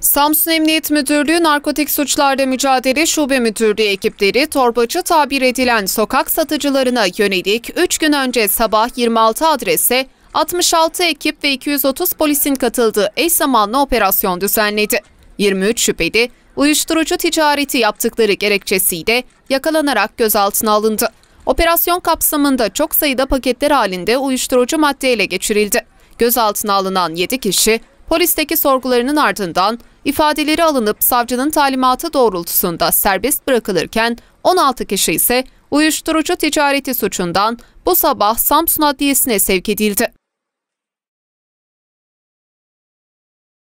Samsun Emniyet Müdürlüğü Narkotik Suçlarda Mücadele Şube Müdürlüğü ekipleri torbacı tabir edilen sokak satıcılarına yönelik 3 gün önce sabah 26 adrese 66 ekip ve 230 polisin katıldığı eş zamanlı operasyon düzenledi. 23 şüpheli uyuşturucu ticareti yaptıkları gerekçesiyle yakalanarak gözaltına alındı. Operasyon kapsamında çok sayıda paketler halinde uyuşturucu madde ele geçirildi. Gözaltına alınan 7 kişi Polisteki sorgularının ardından ifadeleri alınıp savcının talimatı doğrultusunda serbest bırakılırken 16 kişi ise uyuşturucu ticareti suçundan bu sabah Samsun Adliyesi'ne sevk edildi.